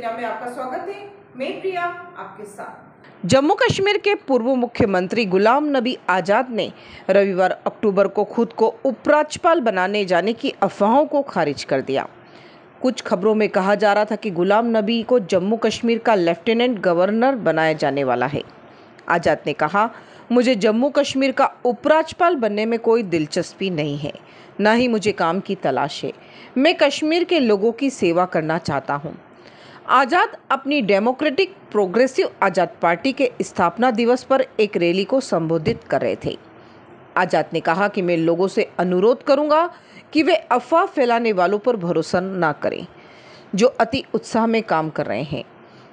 दुनिया में आपका स्वागत है मैं प्रिया आपके साथ जम्मू कश्मीर के पूर्व मुख्यमंत्री गुलाम नबी आज़ाद ने रविवार अक्टूबर को खुद को उपराज्यपाल बनाने जाने की अफवाहों को खारिज कर दिया कुछ खबरों में कहा जा रहा था कि गुलाम नबी को जम्मू कश्मीर का लेफ्टिनेंट गवर्नर बनाया जाने वाला है आज़ाद ने कहा मुझे जम्मू कश्मीर का उपराज्यपाल बनने में कोई दिलचस्पी नहीं है ना ही मुझे काम की तलाश है मैं कश्मीर के लोगों की सेवा करना चाहता हूँ आज़ाद अपनी डेमोक्रेटिक प्रोग्रेसिव आज़ाद पार्टी के स्थापना दिवस पर एक रैली को संबोधित कर रहे थे आज़ाद ने कहा कि मैं लोगों से अनुरोध करूंगा कि वे अफवाह फैलाने वालों पर भरोसा ना करें जो अति उत्साह में काम कर रहे हैं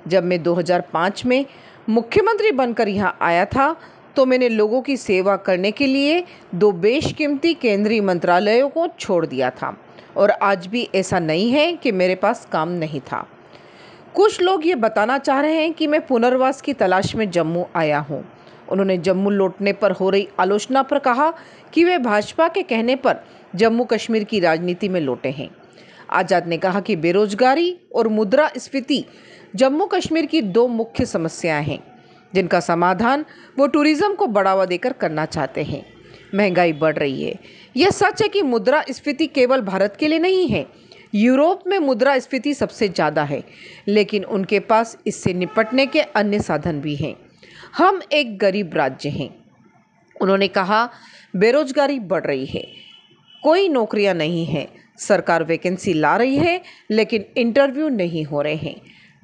जब मैं 2005 में मुख्यमंत्री बनकर यहाँ आया था तो मैंने लोगों की सेवा करने के लिए दो बेशकीमती केंद्रीय मंत्रालयों को छोड़ दिया था और आज भी ऐसा नहीं है कि मेरे पास काम नहीं था कुछ लोग ये बताना चाह रहे हैं कि मैं पुनर्वास की तलाश में जम्मू आया हूँ उन्होंने जम्मू लौटने पर हो रही आलोचना पर कहा कि वे भाजपा के कहने पर जम्मू कश्मीर की राजनीति में लौटे हैं आज़ाद ने कहा कि बेरोजगारी और मुद्रा स्फीति जम्मू कश्मीर की दो मुख्य समस्याएं हैं जिनका समाधान वो टूरिज़्म को बढ़ावा देकर करना चाहते हैं महंगाई बढ़ रही है यह सच है कि मुद्रा स्फीति केवल भारत के लिए नहीं है यूरोप में मुद्रा स्फीति सबसे ज़्यादा है लेकिन उनके पास इससे निपटने के अन्य साधन भी हैं हम एक गरीब राज्य हैं उन्होंने कहा बेरोजगारी बढ़ रही है कोई नौकरियां नहीं है सरकार वैकेंसी ला रही है लेकिन इंटरव्यू नहीं हो रहे हैं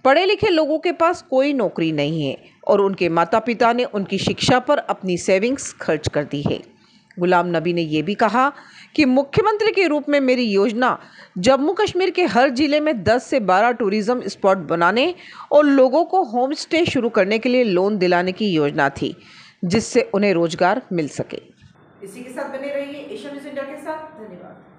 पढ़े लिखे लोगों के पास कोई नौकरी नहीं है और उनके माता पिता ने उनकी शिक्षा पर अपनी सेविंग्स खर्च कर दी है गुलाम नबी ने यह भी कहा कि मुख्यमंत्री के रूप में मेरी योजना जम्मू कश्मीर के हर ज़िले में 10 से 12 टूरिज्म स्पॉट बनाने और लोगों को होम स्टे शुरू करने के लिए लोन दिलाने की योजना थी जिससे उन्हें रोज़गार मिल सके इसी के साथ बने रहिए एशिया न्यूज़ इंडिया के साथ धन्यवाद